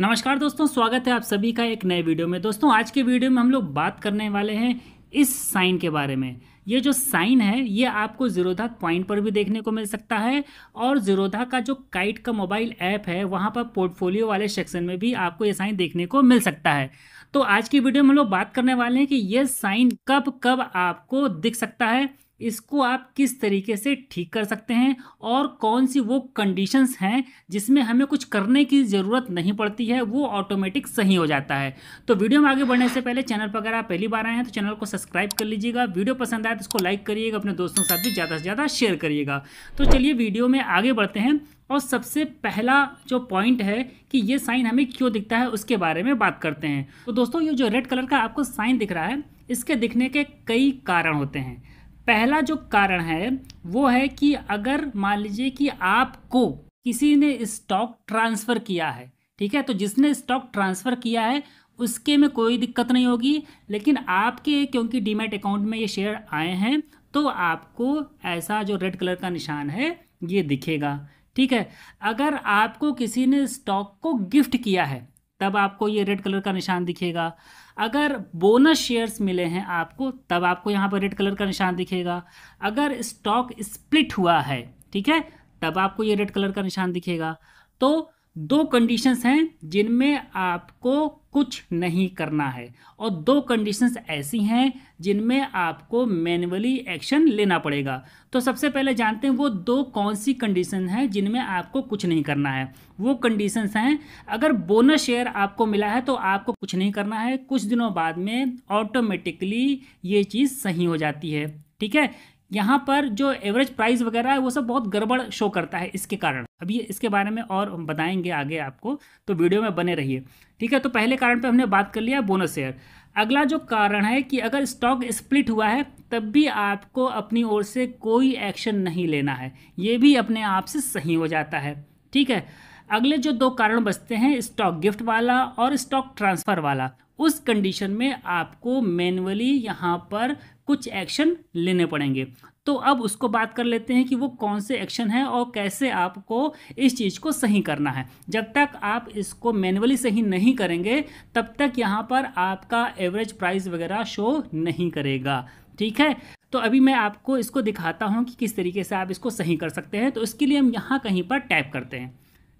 नमस्कार दोस्तों स्वागत है आप सभी का एक नए वीडियो में दोस्तों आज के वीडियो में हम लोग बात करने वाले हैं इस साइन के बारे में ये जो साइन है ये आपको जीरोधा पॉइंट पर भी देखने को मिल सकता है और जीरोधा का जो काइट का मोबाइल ऐप है वहाँ पर पोर्टफोलियो वाले सेक्शन में भी आपको ये साइन देखने को मिल सकता है तो आज की वीडियो में हम लोग बात करने वाले हैं कि ये साइन कब कब आपको दिख सकता है इसको आप किस तरीके से ठीक कर सकते हैं और कौन सी वो कंडीशंस हैं जिसमें हमें कुछ करने की ज़रूरत नहीं पड़ती है वो ऑटोमेटिक सही हो जाता है तो वीडियो में आगे बढ़ने से पहले चैनल पर अगर आप पहली बार आए हैं तो चैनल को सब्सक्राइब कर लीजिएगा वीडियो पसंद आए तो उसको लाइक करिएगा अपने दोस्तों के साथ भी ज़्यादा से ज़्यादा शेयर करिएगा तो चलिए वीडियो में आगे बढ़ते हैं और सबसे पहला जो पॉइंट है कि ये साइन हमें क्यों दिखता है उसके बारे में बात करते हैं तो दोस्तों ये जो रेड कलर का आपको साइन दिख रहा है इसके दिखने के कई कारण होते हैं पहला जो कारण है वो है कि अगर मान लीजिए कि आपको किसी ने स्टॉक ट्रांसफ़र किया है ठीक है तो जिसने स्टॉक ट्रांसफ़र किया है उसके में कोई दिक्कत नहीं होगी लेकिन आपके क्योंकि डीमेट अकाउंट में ये शेयर आए हैं तो आपको ऐसा जो रेड कलर का निशान है ये दिखेगा ठीक है अगर आपको किसी ने स्टॉक को गिफ्ट किया है तब आपको ये रेड कलर का निशान दिखेगा अगर बोनस शेयर्स मिले हैं आपको तब आपको यहाँ पर रेड कलर का निशान दिखेगा अगर स्टॉक स्प्लिट हुआ है ठीक है तब आपको ये रेड कलर का निशान दिखेगा तो दो कंडीशंस हैं जिनमें आपको कुछ नहीं करना है और दो कंडीशंस ऐसी हैं जिनमें आपको मैनुअली एक्शन लेना पड़ेगा तो सबसे पहले जानते हैं वो दो कौन सी कंडीशन हैं जिनमें आपको कुछ नहीं करना है वो कंडीशंस हैं अगर बोनस शेयर आपको मिला है तो आपको कुछ नहीं करना है कुछ दिनों बाद में ऑटोमेटिकली ये चीज़ सही हो जाती है ठीक है यहाँ पर जो एवरेज प्राइस वगैरह है वो सब बहुत गड़बड़ शो करता है इसके कारण अभी इसके बारे में और हम बताएंगे आगे आपको तो वीडियो में बने रहिए ठीक है तो पहले कारण पे हमने बात कर लिया बोनस शेयर अगला जो कारण है कि अगर स्टॉक स्प्लिट हुआ है तब भी आपको अपनी ओर से कोई एक्शन नहीं लेना है ये भी अपने आप से सही हो जाता है ठीक है अगले जो दो कारण बचते हैं स्टॉक गिफ्ट वाला और स्टॉक ट्रांसफ़र वाला उस कंडीशन में आपको मैनुअली यहाँ पर कुछ एक्शन लेने पड़ेंगे तो अब उसको बात कर लेते हैं कि वो कौन से एक्शन है और कैसे आपको इस चीज़ को सही करना है जब तक आप इसको मैनुअली सही नहीं करेंगे तब तक यहाँ पर आपका एवरेज प्राइस वगैरह शो नहीं करेगा ठीक है तो अभी मैं आपको इसको दिखाता हूँ कि किस तरीके से आप इसको सही कर सकते हैं तो इसके लिए हम यहाँ कहीं पर टैप करते हैं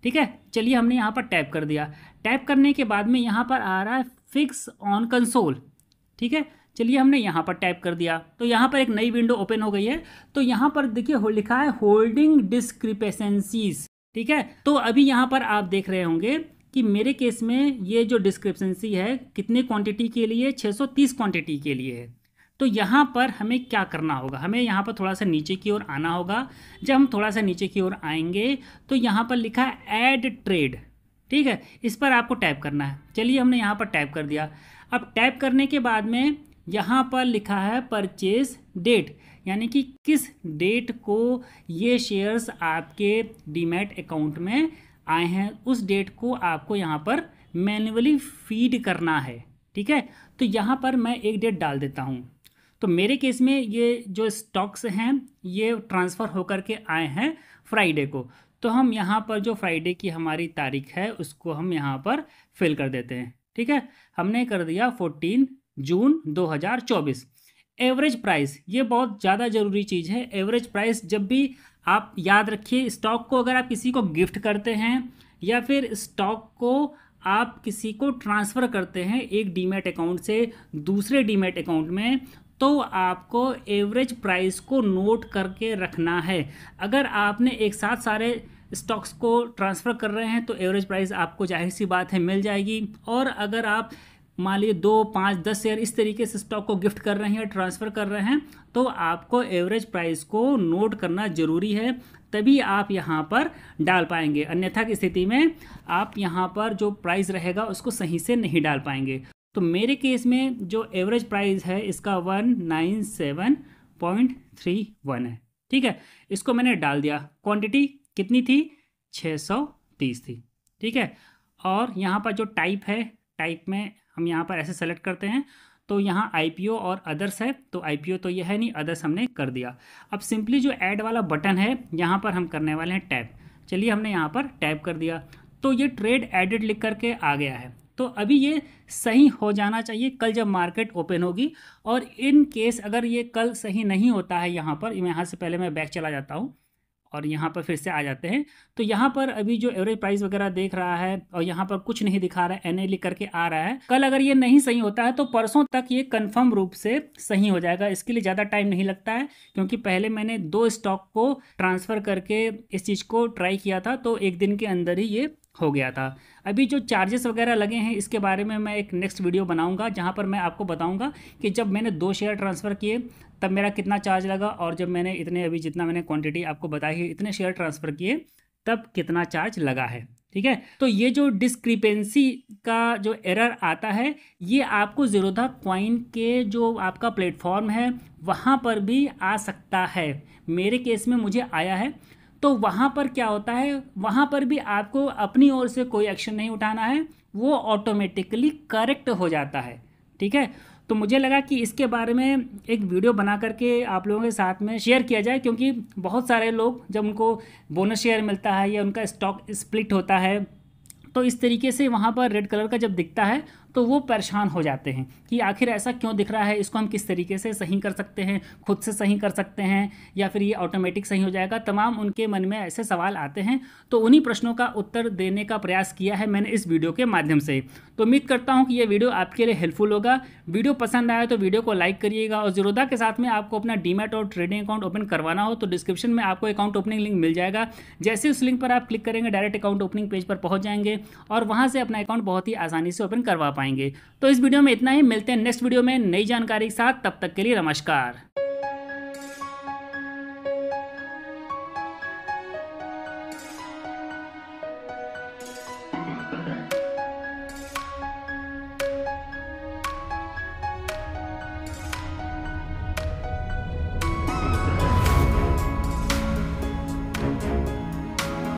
ठीक है चलिए हमने यहाँ पर टैप कर दिया टैप करने के बाद में यहाँ पर आ रहा है फिक्स ऑन कंसोल ठीक है चलिए हमने यहाँ पर टाइप कर दिया तो यहाँ पर एक नई विंडो ओपन हो गई है तो यहाँ पर देखिए हो लिखा है होल्डिंग डिस्क्रिपेसेंसीज ठीक है तो अभी यहाँ पर आप देख रहे होंगे कि मेरे केस में ये जो डिस्क्रिप्सेंसी है कितने क्वांटिटी के लिए 630 क्वांटिटी के लिए है तो यहाँ पर हमें क्या करना होगा हमें यहाँ पर थोड़ा सा नीचे की ओर आना होगा जब हम थोड़ा सा नीचे की ओर आएंगे तो यहाँ पर लिखा है एड ट्रेड ठीक है इस पर आपको टाइप करना है चलिए हमने यहाँ पर टाइप कर दिया अब टाइप करने के बाद में यहाँ पर लिखा है परचेज डेट यानी कि किस डेट को ये शेयर्स आपके डीमेट अकाउंट में आए हैं उस डेट को आपको यहाँ पर मैनुअली फीड करना है ठीक है तो यहाँ पर मैं एक डेट डाल देता हूँ तो मेरे केस में ये जो स्टॉक्स हैं ये ट्रांसफ़र होकर के आए हैं फ्राइडे को तो हम यहाँ पर जो फ्राइडे की हमारी तारीख है उसको हम यहाँ पर फिल कर देते हैं ठीक है हमने कर दिया फोर्टीन जून 2024 एवरेज प्राइस ये बहुत ज़्यादा ज़रूरी चीज़ है एवरेज प्राइस जब भी आप याद रखिए स्टॉक को अगर आप किसी को गिफ्ट करते हैं या फिर स्टॉक को आप किसी को ट्रांसफ़र करते हैं एक डीमेट अकाउंट से दूसरे डीमेट अकाउंट में तो आपको एवरेज प्राइस को नोट करके रखना है अगर आपने एक साथ सारे स्टॉक्स को ट्रांसफ़र कर रहे हैं तो एवरेज प्राइस आपको जाहिर सी बात है मिल जाएगी और अगर आप मान लीजिए दो पाँच दस शेयर इस तरीके से स्टॉक को गिफ्ट कर रहे हैं या ट्रांसफ़र कर रहे हैं तो आपको एवरेज प्राइस को नोट करना ज़रूरी है तभी आप यहाँ पर डाल पाएंगे अन्यथा की स्थिति में आप यहाँ पर जो प्राइस रहेगा उसको सही से नहीं डाल पाएंगे तो मेरे केस में जो एवरेज प्राइस है इसका one nine seven point three one है ठीक है इसको मैंने डाल दिया क्वांटिटी कितनी थी छः सौ तीस थी ठीक है और यहाँ पर जो टाइप है टाइप में हम यहाँ पर ऐसे सेलेक्ट करते हैं तो यहाँ आई और अदर्स है तो आई तो यह है नहीं अदर्स हमने कर दिया अब सिंपली जो ऐड वाला बटन है यहाँ पर हम करने वाले हैं टैप चलिए हमने यहाँ पर टैप कर दिया तो ये ट्रेड एडिट लिख करके आ गया है तो अभी ये सही हो जाना चाहिए कल जब मार्केट ओपन होगी और इन केस अगर ये कल सही नहीं होता है यहाँ पर यहाँ से पहले मैं बैक चला जाता हूँ और यहाँ पर फिर से आ जाते हैं तो यहाँ पर अभी जो एवरेज प्राइस वगैरह देख रहा है और यहाँ पर कुछ नहीं दिखा रहा है एन लिख करके आ रहा है कल अगर ये नहीं सही होता है तो परसों तक ये कंफर्म रूप से सही हो जाएगा इसके लिए ज़्यादा टाइम नहीं लगता है क्योंकि पहले मैंने दो स्टॉक को ट्रांसफ़र करके इस चीज़ को ट्राई किया था तो एक दिन के अंदर ही ये हो गया था अभी जो चार्जेस वगैरह लगे हैं इसके बारे में मैं एक नेक्स्ट वीडियो बनाऊंगा जहां पर मैं आपको बताऊंगा कि जब मैंने दो शेयर ट्रांसफ़र किए तब मेरा कितना चार्ज लगा और जब मैंने इतने अभी जितना मैंने क्वांटिटी आपको बताई है इतने शेयर ट्रांसफ़र किए तब कितना चार्ज लगा है ठीक है तो ये जो डिस्क्रिपेंसी का जो एरर आता है ये आपको जीरोधा क्वाइन के जो आपका प्लेटफॉर्म है वहाँ पर भी आ सकता है मेरे केस में मुझे आया है तो वहाँ पर क्या होता है वहाँ पर भी आपको अपनी ओर से कोई एक्शन नहीं उठाना है वो ऑटोमेटिकली करेक्ट हो जाता है ठीक है तो मुझे लगा कि इसके बारे में एक वीडियो बना करके आप लोगों के साथ में शेयर किया जाए क्योंकि बहुत सारे लोग जब उनको बोनस शेयर मिलता है या उनका स्टॉक स्प्लिट होता है तो इस तरीके से वहाँ पर रेड कलर का जब दिखता है तो वो परेशान हो जाते हैं कि आखिर ऐसा क्यों दिख रहा है इसको हम किस तरीके से सही कर सकते हैं खुद से सही कर सकते हैं या फिर ये ऑटोमेटिक सही हो जाएगा तमाम उनके मन में ऐसे सवाल आते हैं तो उन्हीं प्रश्नों का उत्तर देने का प्रयास किया है मैंने इस वीडियो के माध्यम से तो उम्मीद करता हूँ कि ये वीडियो आपके लिए हेल्पफुल होगा वीडियो पसंद आया तो वीडियो को लाइक करिएगा और जीरोधा के साथ में आपको अपना डीमेट और ट्रेडिंग अकाउंट ओपन करवाना हो तो डिस्क्रिप्शन में आपको अकाउंट ओपनिंग लिंक मिल जाएगा जैसे उस लिंक पर आप क्लिक करेंगे डायरेक्ट अकाउंट ओपनिंग पेज पर पहुँच जाएंगे और वहाँ से अपना अकाउंट बहुत ही आसानी से ओपन करवा पाएंगे पाएंगे तो इस वीडियो में इतना ही मिलते हैं नेक्स्ट वीडियो में नई जानकारी के साथ तब तक के लिए नमस्कार